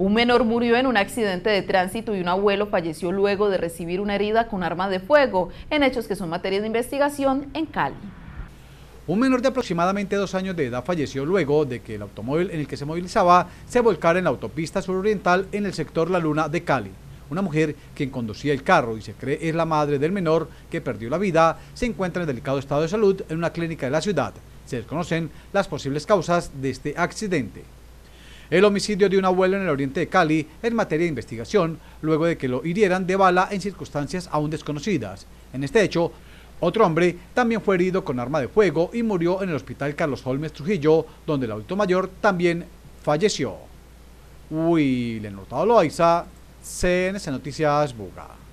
Un menor murió en un accidente de tránsito y un abuelo falleció luego de recibir una herida con arma de fuego, en hechos que son materia de investigación en Cali. Un menor de aproximadamente dos años de edad falleció luego de que el automóvil en el que se movilizaba se volcara en la autopista suroriental en el sector La Luna de Cali. Una mujer, quien conducía el carro y se cree es la madre del menor que perdió la vida, se encuentra en delicado estado de salud en una clínica de la ciudad. Se desconocen las posibles causas de este accidente el homicidio de un abuelo en el oriente de Cali en materia de investigación, luego de que lo hirieran de bala en circunstancias aún desconocidas. En este hecho, otro hombre también fue herido con arma de fuego y murió en el hospital Carlos Holmes Trujillo, donde el adulto mayor también falleció. Uy, le notado Loaiza, CNC Noticias Buga.